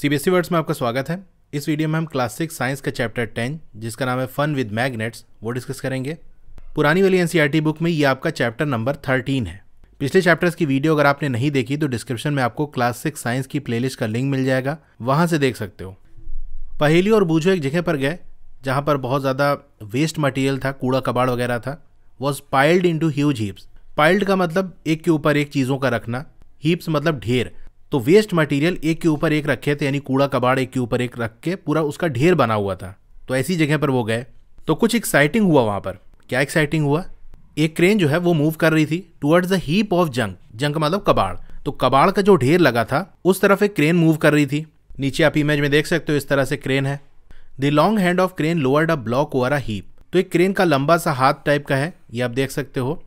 CBSE words e में आपका स्वागत है इस वीडियो में हम क्लासिक साइंस का चैप्टर टेन जिसका नाम है फन विद मैग्नेट्स वो डिस्कस करेंगे पुरानी वाली एनसीईआरटी e बुक में ये आपका चैप्टर नंबर थर्टीन है पिछले चैप्टर्स की वीडियो अगर आपने नहीं देखी तो डिस्क्रिप्शन में आपको क्लासिक साइंस की प्ले का लिंक मिल जाएगा वहाँ से देख सकते हो पहेली और बूझो एक जगह पर गए जहाँ पर बहुत ज़्यादा वेस्ट मटेरियल था कूड़ा कबाड़ वगैरह था was piled into huge heaps piled का मतलब एक के ऊपर एक चीज़ों का रखना हीप्स मतलब ढेर तो वेस्ट मटेरियल एक के ऊपर एक रखे थे यानी कूड़ा कबाड़ एक के ऊपर एक रख के पूरा उसका ढेर बना हुआ था तो ऐसी जगह पर वो गए तो कुछ एक्साइटिंग हुआ वहां पर क्या एक्साइटिंग हुआ एक क्रेन जो है वो मूव कर रही थी towards the heap of junk junk मतलब कबाड़ तो कबाड़ का जो ढेर लगा था उस तरफ एक क्रेन मूव कर रही थी नीचे आप इमेज में देख सकते हो इस तरह से क्रेन है the long hand of crane lowered a block over a heap तो एक क्रेन का लंबा सा हाथ टाइप का है ये आप देख सकते हो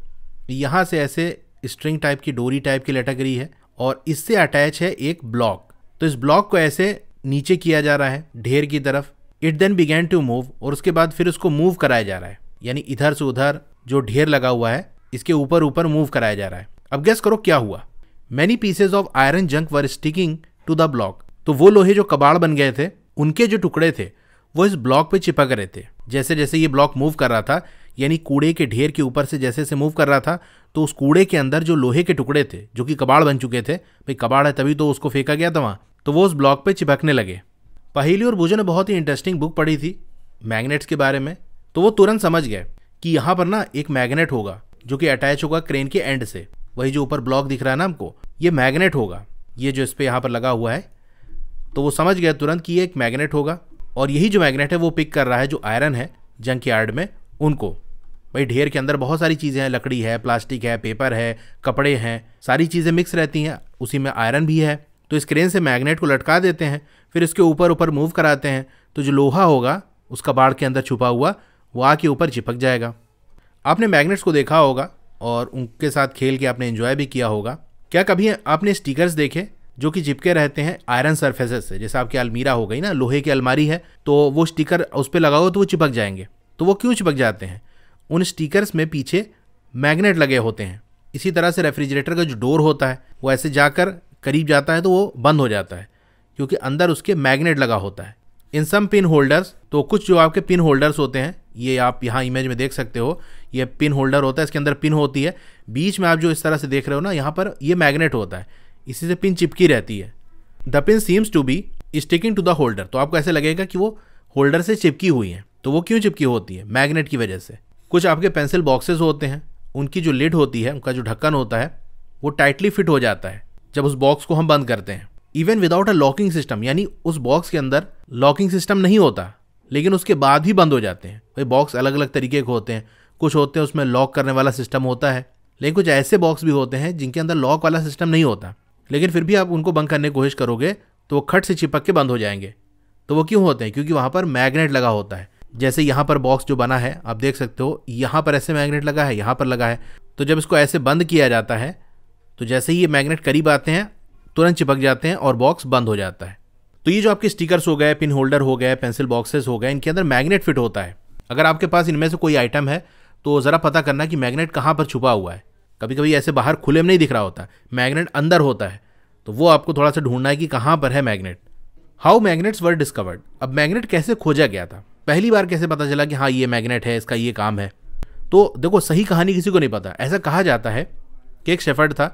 यहाँ से ऐसे स्ट्रिंग टाइप की डोरी टाइप की लटक रही है और इससे अटैच है एक ब्लॉक तो इस ब्लॉक को ऐसे नीचे किया जा रहा है ढेर की तरफ it then began to move और उसके बाद फिर उसको मूव कराया जा रहा है यानी इधर से उधर जो ढेर लगा हुआ है इसके ऊपर ऊपर मूव कराया जा रहा है अब गैस करो क्या हुआ many pieces of iron junk were sticking to the block तो वो लोहे जो कबाड़ बन गए थे उनके जो टुकड़े थे वो इस ब्लॉक पे चिपक रहे थे जैसे जैसे ये ब्लॉक मूव कर रहा था यानी कूड़े के ढेर के ऊपर से जैसे से मूव कर रहा था तो उस कूड़े के अंदर जो लोहे के टुकड़े थे जो कि कबाड़ बन चुके थे भाई कबाड़ है तभी तो उसको फेंका गया था वहाँ तो वो उस ब्लॉक पे चिपकने लगे पहेली और भुजो ने बहुत ही इंटरेस्टिंग बुक पढ़ी थी मैग्नेट्स के बारे में तो वो तुरंत समझ गए कि यहाँ पर ना एक मैग्नेट होगा जो कि अटैच होगा क्रेन के एंड से वही जो ऊपर ब्लॉक दिख रहा है ना हमको ये मैग्नेट होगा ये जो इस पर यहाँ पर लगा हुआ है तो वो समझ गया तुरंत कि ये एक मैग्नेट होगा और यही जो मैग्नेट है वो पिक कर रहा है जो आयरन है जंक यार्ड में उनको भाई ढेर के अंदर बहुत सारी चीज़ें हैं लकड़ी है प्लास्टिक है पेपर है कपड़े हैं सारी चीज़ें मिक्स रहती हैं उसी में आयरन भी है तो इस क्रेन से मैग्नेट को लटका देते हैं फिर इसके ऊपर ऊपर मूव कराते हैं तो जो लोहा होगा उसका बाढ़ के अंदर छुपा हुआ वो आ के ऊपर चिपक जाएगा आपने मैग्नेट्स को देखा होगा और उनके साथ खेल के आपने एंजॉय भी किया होगा क्या कभी आपने स्टिकर्स देखे जो कि चिपके रहते हैं आयरन सरफेसेस से जैसे आपकी अलमीरा हो गई ना लोहे की अलमारी है तो वो स्टिकर उस पर लगाओ तो वो चिपक जाएंगे तो वो क्यों चिपक जाते हैं उन स्टिकर्स में पीछे मैग्नेट लगे होते हैं इसी तरह से रेफ्रिजरेटर का जो डोर होता है वो ऐसे जाकर करीब जाता है तो वो बंद हो जाता है क्योंकि अंदर उसके मैग्नेट लगा होता है इन सम पिन होल्डर्स तो कुछ जो आपके पिन होल्डर्स होते हैं ये आप यहाँ इमेज में देख सकते हो ये पिन होल्डर होता है इसके अंदर पिन होती है बीच में आप जो इस तरह से देख रहे हो ना यहाँ पर ये मैग्नेट होता है इसी से पिन चिपकी रहती है the pin seems to be sticking to the holder तो आपको ऐसे लगेगा कि वो होल्डर से चिपकी हुई है तो वो क्यों चिपकी होती है मैग्नेट की वजह से कुछ आपके पेंसिल बॉक्सेस होते हैं उनकी जो लिड होती है उनका जो ढक्कन होता है वो टाइटली फिट हो जाता है जब उस बॉक्स को हम बंद करते हैं even without a locking system यानी उस बॉक्स के अंदर लॉकिंग सिस्टम नहीं होता लेकिन उसके बाद ही बंद हो जाते हैं भाई बॉक्स अलग अलग तरीके के होते हैं कुछ होते हैं उसमें लॉक करने वाला सिस्टम होता है लेकिन कुछ ऐसे बॉक्स भी होते हैं जिनके अंदर लॉक वाला सिस्टम नहीं होता लेकिन फिर भी आप उनको बंद करने की कोशिश करोगे तो वो खट से चिपक के बंद हो जाएंगे तो वो क्यों होते हैं क्योंकि वहाँ पर मैग्नेट लगा होता है जैसे यहाँ पर बॉक्स जो बना है आप देख सकते हो यहाँ पर ऐसे मैग्नेट लगा है यहाँ पर लगा है तो जब इसको ऐसे बंद किया जाता है तो जैसे ही ये मैग्नेट करीब आते हैं तुरंत चिपक जाते हैं और बॉक्स बंद हो जाता है तो ये जो आपके स्टिकर्स हो गए पिन होल्डर हो गए पेंसिल बॉक्सेस हो गए इनके अंदर मैग्नेट फिट होता है अगर आपके पास इनमें से कोई आइटम है तो ज़रा पता करना कि मैग्नेट कहाँ पर छुपा हुआ है कभी कभी ऐसे बाहर खुले में नहीं दिख रहा होता मैग्नेट अंदर होता है तो वो आपको थोड़ा सा ढूंढना है कि कहाँ पर है magnet how magnets were discovered अब मैग्नेट कैसे खोजा गया था पहली बार कैसे पता चला कि हाँ ये मैग्नेट है इसका ये काम है तो देखो सही कहानी किसी को नहीं पता ऐसा कहा जाता है कि एक शेफर्ड था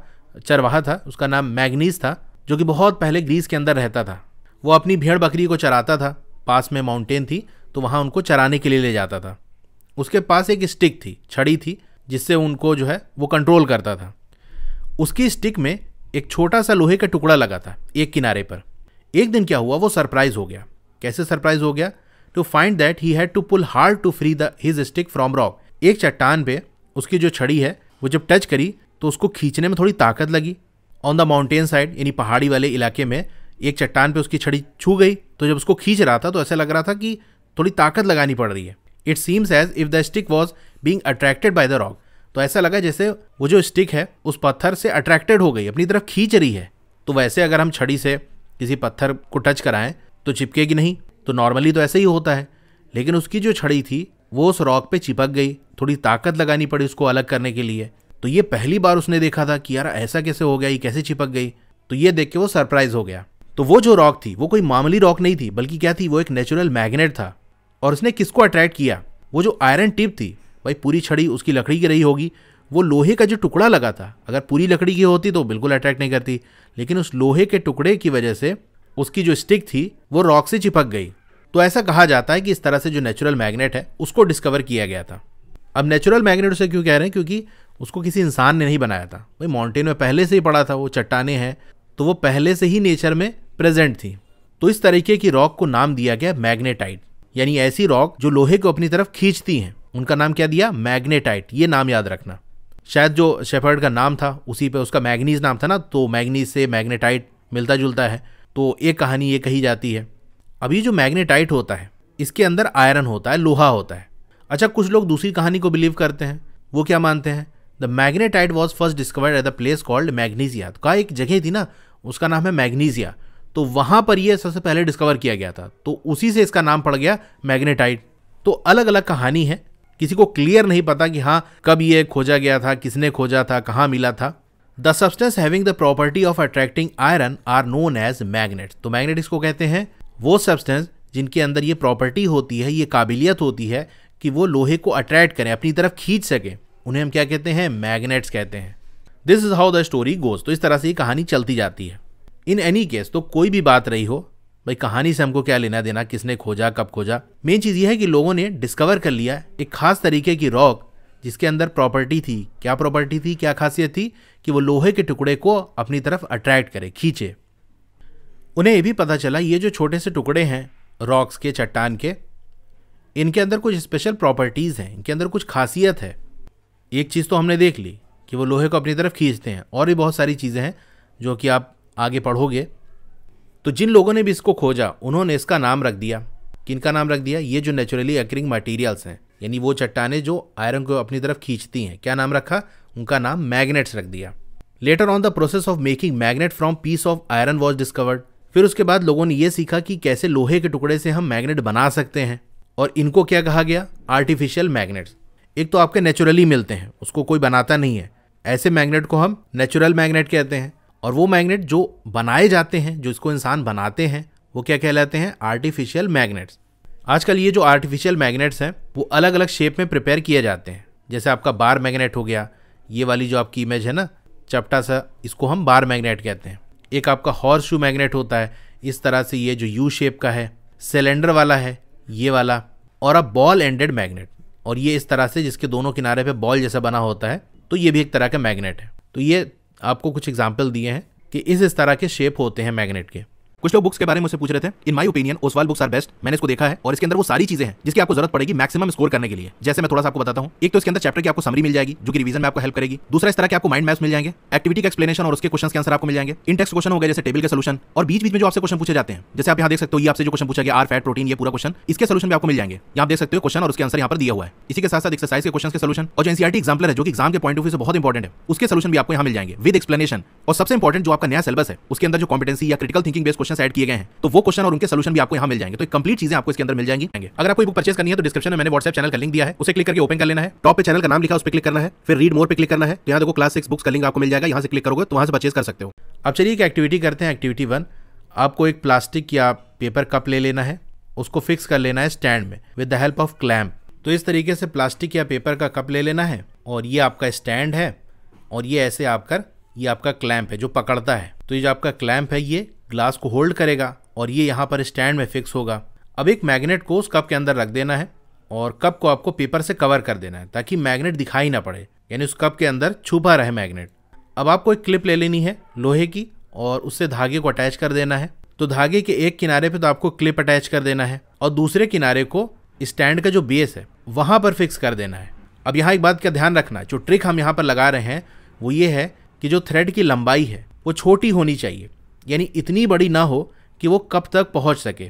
चरवाहा था उसका नाम मैग्नीस था जो कि बहुत पहले ग्रीस के अंदर रहता था वो अपनी भेड़ बकरी को चराता था पास में माउंटेन थी तो वहाँ उनको चराने के लिए ले जाता था उसके पास एक स्टिक थी छड़ी थी जिससे उनको जो है वो कंट्रोल करता था उसकी स्टिक में एक छोटा सा लोहे का टुकड़ा लगा था एक किनारे पर एक दिन क्या हुआ वो सरप्राइज़ हो गया कैसे सरप्राइज़ हो गया to find that he had to pull hard to free the his stick from rock एक चट्टान पे उसकी जो छड़ी है वो जब टच करी तो उसको खींचने में थोड़ी ताकत लगी ऑन द माउंटेन साइड यानी पहाड़ी वाले इलाके में एक चट्टान पे उसकी छड़ी छू गई तो जब उसको खींच रहा था तो ऐसा लग रहा था कि थोड़ी ताकत लगानी पड़ रही है it seems as if the stick was being attracted by the rock तो ऐसा लगा जैसे वो जो स्टिक है उस पत्थर से अट्रैक्टेड हो गई अपनी तरफ खींच रही है तो वैसे अगर हम छड़ी से किसी पत्थर को टच कराएं तो चिपकेगी नहीं तो नॉर्मली तो ऐसे ही होता है लेकिन उसकी जो छड़ी थी वो उस रॉक पे चिपक गई थोड़ी ताकत लगानी पड़ी उसको अलग करने के लिए तो ये पहली बार उसने देखा था कि यार ऐसा कैसे हो गया ये कैसे चिपक गई तो ये देख के वो सरप्राइज हो गया तो वो जो रॉक थी वो कोई मामूली रॉक नहीं थी बल्कि क्या थी वो एक नेचुरल मैग्नेट था और उसने किसको अट्रैक्ट किया वो जो आयरन टिप थी भाई पूरी छड़ी उसकी लकड़ी की रही होगी वो लोहे का जो टुकड़ा लगा था अगर पूरी लकड़ी की होती तो बिल्कुल अट्रैक्ट नहीं करती लेकिन उस लोहे के टुकड़े की वजह से उसकी जो स्टिक थी वो रॉक से चिपक गई तो ऐसा कहा जाता है कि इस तरह से जो नेचुरल मैग्नेट है उसको डिस्कवर किया गया था अब नेचुरल मैग्नेट उसे क्यों कह रहे हैं क्योंकि उसको किसी इंसान ने नहीं बनाया था भाई माउंटेन में पहले से ही पड़ा था वो चट्टाने हैं तो वो पहले से ही नेचर में प्रेजेंट थी तो इस तरीके की रॉक को नाम दिया गया मैग्नेटाइट यानी ऐसी रॉक जो लोहे को अपनी तरफ खींचती हैं उनका नाम क्या दिया मैग्नेटाइट ये नाम याद रखना शायद जो शेफर्ड का नाम था उसी पे उसका मैग्नीज नाम था ना तो मैग्नीज से मैग्नेटाइट मिलता जुलता है तो ये कहानी ये कही जाती है अभी जो मैग्नेटाइट होता है इसके अंदर आयरन होता है लोहा होता है अच्छा कुछ लोग दूसरी कहानी को बिलीव करते हैं वो क्या मानते हैं the magnetite was first discovered at the place called Magnesia तो का एक जगह थी ना उसका नाम है मैग्नीजिया तो वहाँ पर यह सबसे पहले डिस्कवर किया गया था तो उसी से इसका नाम पड़ गया मैग्नेटाइट तो अलग अलग कहानी है किसी को क्लियर नहीं पता कि हाँ कब ये खोजा गया था किसने खोजा था कहाँ मिला था the substance having the property of attracting iron are known as magnet तो मैग्नेट इसको कहते हैं वो सब्सटेंस जिनके अंदर ये प्रॉपर्टी होती है ये काबिलियत होती है कि वो लोहे को अट्रैक्ट करें अपनी तरफ खींच सकें उन्हें हम क्या कहते हैं मैग्नेट्स कहते हैं this is how the story goes तो इस तरह से ये कहानी चलती जाती है इन एनी केस तो कोई भी बात रही हो भाई कहानी से हमको क्या लेना देना किसने खोजा कब खोजा मेन चीज़ यह है कि लोगों ने डिस्कवर कर लिया एक खास तरीके की रॉक जिसके अंदर प्रॉपर्टी थी क्या प्रॉपर्टी थी क्या खासियत थी कि वो लोहे के टुकड़े को अपनी तरफ अट्रैक्ट करे खींचे उन्हें ये भी पता चला ये जो छोटे से टुकड़े हैं रॉक्स के चट्टान के इनके अंदर कुछ स्पेशल प्रॉपर्टीज़ हैं इनके अंदर कुछ खासियत है एक चीज़ तो हमने देख ली कि वो लोहे को अपनी तरफ खींचते हैं और भी बहुत सारी चीज़ें हैं जो कि आप आगे पढ़ोगे तो जिन लोगों ने भी इसको खोजा उन्होंने इसका नाम रख दिया किन का नाम रख दिया ये जो नेचुरली अक्रिंग मटेरियल्स हैं यानी वो चट्टाने जो आयरन को अपनी तरफ खींचती हैं क्या नाम रखा उनका नाम मैग्नेट्स रख दिया later on the process of making magnet from piece of iron was discovered फिर उसके बाद लोगों ने यह सीखा कि कैसे लोहे के टुकड़े से हम मैग्नेट बना सकते हैं और इनको क्या कहा गया आर्टिफिशियल मैग्नेट्स एक तो आपके नेचुरली मिलते हैं उसको कोई बनाता नहीं है ऐसे मैग्नेट को हम नेचुरल मैग्नेट कहते हैं और वो मैग्नेट जो बनाए जाते हैं जो इसको इंसान बनाते हैं वो क्या कहलाते हैं आर्टिफिशियल मैग्नेट्स आजकल ये जो आर्टिफिशियल मैग्नेट्स हैं वो अलग अलग शेप में प्रिपेयर किए जाते हैं जैसे आपका बार मैग्नेट हो गया ये वाली जो आपकी इमेज है ना चपटा सा इसको हम बार मैग्नेट कहते हैं एक आपका हॉर्स शू मैग्नेट होता है इस तरह से ये जो यू शेप का है सिलेंडर वाला है ये वाला और अब बॉल एंडेड मैग्नेट और ये इस तरह से जिसके दोनों किनारे पे बॉल जैसा बना होता है तो ये भी एक तरह का मैग्नेट है तो ये आपको कुछ एग्जाम्पल दिए हैं कि इस इस तरह के शेप होते हैं मैग्नेट के कुछ लोग बुक्स के बारे में मुझसे पूछ रहे थे in my opinion Oswal books are best मैंने इसको देखा है और इसके अंदर वो सारी चीजें हैं जिसकी आपको जरूरत पड़ेगी मैक्सिमम स्कोर करने के लिए जैसे मैं थोड़ा सा आपको बताता हूँ एक तो इसके अंदर चैप्टर की आपको समरी मिल जाएगी जो कि रिवीजन में आपको हेल्प करेगी दूसरा इस तरह के आपको माइंड मैप्स मिल जाएंगे एक्टिविटी का एक्सप्लेनेशन और उसके क्वेश्चन के आंसर आपको मिल जाएंगे इन क्वेश्चन हो गए जैसे टेबल के सोलूशन और बीच बीच में जो आपसे क्वेश्चन पूछे जाते हैं जैसे आप यहाँ देख सकते हो ये आपसे जो क्वेश्चन पूछा गया आर फैट प्रोटीन ये पूरा क्वेश्चन इसके सोलूशन भी आपको मिल जाएंगे यहाँ देख सकते हो क्वेश्चन और उसके आंसर यहाँ पर दिया हुआ है इसी के साथ साथ एक्सरसाइज के क्वेश्चन के सोलूशन और जो एनसीआरटी एग्जाम्पल है जो कि एग्जाम के पॉइंट ऑफ व्यू से बहुत इंपॉर्टेंट है उसके सोलूशन भी आपको यहाँ मिल जाएंगे विद एक्सप्लेनेशन और सबसे इंपॉर्टेंट जो आपका नया सिलेबस है उसके अंदर जो कॉम्पिटेंसी या critical thinking based question add किए गए हैं तो वो क्वेश्चन और उनके सोल्यूशन भी आपको यहाँ मिल जाएंगे तो कंप्लीट चीजें आपको इसके अंदर मिल जाएंगी अगर आपको बुक परचेस करनी है तो डिस्क्रिप्शन में मैंने व्हाट्सएप चैनल का लिंक दिया है उसे क्लिक करके ओपन कर लेना है टॉप पे चैनल का नाम लिखा उस पर क्लिक करना है फिर रीड मोर पे क्लिक करना है तो यहाँ देखो क्लास सिक्स बुक्स का लिंक आपको मिल जाएगा यहाँ से क्लिक करोगे तो वहाँ से परचेस कर सकते हो अब चलिए एक एक्टिविटी करते हैं एक्टिविटी वन आपको एक प्लास्टिक या पेपर कप ले लेना है उसको फिक्स कर लेना है स्टैंड में with the help of clamp तो इस तरीके से प्लास्टिक या पेपर का कप ले लेना है और ये आपका स्टैंड है और ये ऐसे आप कर ये आपका क्लैंप है जो पकड़ता है तो ये जो आपका क्लैम्प है ये ग्लास को होल्ड करेगा और ये यहाँ पर स्टैंड में फिक्स होगा अब एक मैग्नेट को उस कप के अंदर रख देना है और कप को आपको पेपर से कवर कर देना है ताकि मैग्नेट दिखाई ना पड़े यानी उस कप के अंदर छुपा रहे मैग्नेट अब आपको एक क्लिप ले लेनी है लोहे की और उससे धागे को अटैच कर देना है तो धागे के एक किनारे पे तो आपको क्लिप अटैच कर देना है और दूसरे किनारे को स्टैंड का जो बेस है वहाँ पर फिक्स कर देना है अब यहाँ एक बात का ध्यान रखना जो ट्रिक हम यहाँ पर लगा रहे हैं वो ये है कि जो थ्रेड की लंबाई है वो छोटी होनी चाहिए यानी इतनी बड़ी ना हो कि वो कप तक पहुंच सके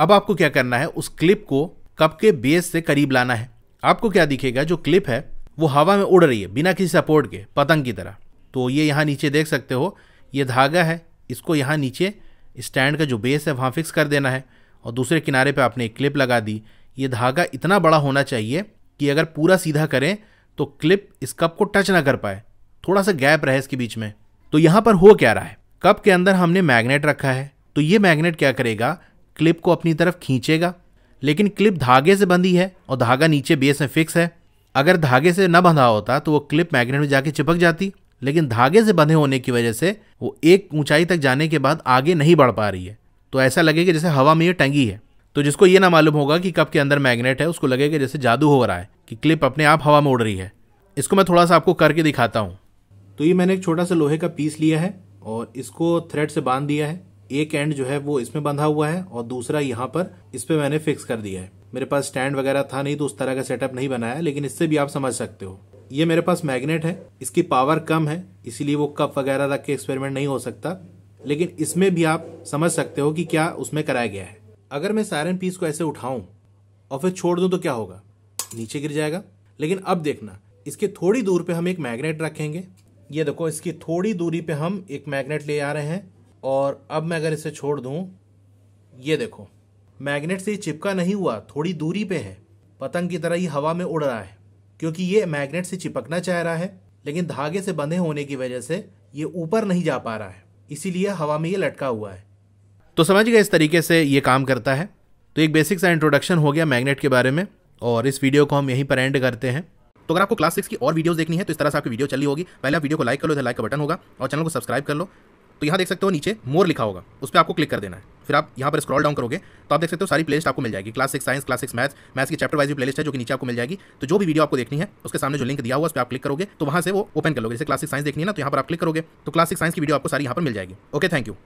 अब आपको क्या करना है उस क्लिप को कप के बेस से करीब लाना है आपको क्या दिखेगा जो क्लिप है वो हवा में उड़ रही है बिना किसी सपोर्ट के पतंग की तरह तो ये यहाँ नीचे देख सकते हो ये धागा है इसको यहाँ नीचे स्टैंड का जो बेस है वहाँ फिक्स कर देना है और दूसरे किनारे पे आपने एक क्लिप लगा दी ये धागा इतना बड़ा होना चाहिए कि अगर पूरा सीधा करें तो क्लिप इस कप को टच ना कर पाए थोड़ा सा गैप रहा इसके बीच में तो यहाँ पर हो क्या रहा है कप के अंदर हमने मैग्नेट रखा है तो ये मैग्नेट क्या करेगा क्लिप को अपनी तरफ खींचेगा लेकिन क्लिप धागे से बंधी है और धागा नीचे बेस में फिक्स है अगर धागे से न बंधा होता तो वो क्लिप मैग्नेट में जाके चिपक जाती लेकिन धागे से बंधे होने की वजह से वो एक ऊंचाई तक जाने के बाद आगे नहीं बढ़ पा रही है तो ऐसा लगेगा जैसे हवा में ये टंगी है तो जिसको ये ना मालूम होगा कि कप के अंदर मैग्नेट है उसको लगेगा जैसे जादू हो रहा है कि क्लिप अपने आप हवा में उड़ रही है इसको मैं थोड़ा सा आपको करके दिखाता हूँ तो ये मैंने एक छोटा सा लोहे का पीस लिया है और इसको थ्रेड से बांध दिया है एक एंड जो है वो इसमें बंधा हुआ है और दूसरा यहाँ पर इस पर मैंने फिक्स कर दिया है मेरे पास स्टैंड वगैरह था नहीं तो उस तरह का सेटअप नहीं बनाया लेकिन इससे भी आप समझ सकते हो ये मेरे पास मैग्नेट है इसकी पावर कम है इसीलिए वो कप वगैरह रख के एक्सपेरिमेंट नहीं हो सकता लेकिन इसमें भी आप समझ सकते हो कि क्या उसमें कराया गया है अगर मैं सायरन पीस को ऐसे उठाऊं और फिर छोड़ दूं तो क्या होगा नीचे गिर जाएगा लेकिन अब देखना इसके थोड़ी दूर पे हम एक मैग्नेट रखेंगे ये देखो इसकी थोड़ी दूरी पे हम एक मैग्नेट ले आ रहे हैं और अब मैं अगर इसे छोड़ दूँ ये देखो मैग्नेट से ये चिपका नहीं हुआ थोड़ी दूरी पे है पतंग की तरह ये हवा में उड़ रहा है क्योंकि ये मैग्नेट से चिपकना चाह रहा है लेकिन धागे से बंधे होने की वजह से ये ऊपर नहीं जा पा रहा है इसीलिए हवा में ये लटका हुआ है तो समझिएगा इस तरीके से ये काम करता है तो एक बेसिक सा इंट्रोडक्शन हो गया मैग्नेट के बारे में और इस वीडियो को हम यहीं पर एंड करते हैं तो अगर आपको क्लास सिक्स की और वीडियो देखनी है तो इस तरह से आपकी वीडियो चली होगी पहले आप वीडियो को लाइक कर लो इधर लाइक का बटन होगा और चैनल को सब्सक्राइब कर लो तो यहाँ देख सकते हो नीचे मोर लिखा होगा उस पर आपको क्लिक कर देना है फिर आप यहाँ पर स्क्रॉल डाउन करोगे तो आप देख सकते हो सारी प्लेलिस्ट आपको मिल जाएगी class six science class six maths maths की चैप्टर वाइज भी प्लेलिस्ट है जो कि नीचे आपको मिल जाएगी तो जो भी वीडियो आपको देखनी है उसके सामने जो लिंक दिया हुआ उस पर आप क्लिक करोगे तो वहाँ से वो ओपन कर लोगे जैसे क्लासिक साइंस देखनी है ना तो यहाँ पर आप क्लिक करोगे तो क्लासिक साइंस की वीडियो आपको सारी यहाँ पर मिल जाएगी ओके थैंक यू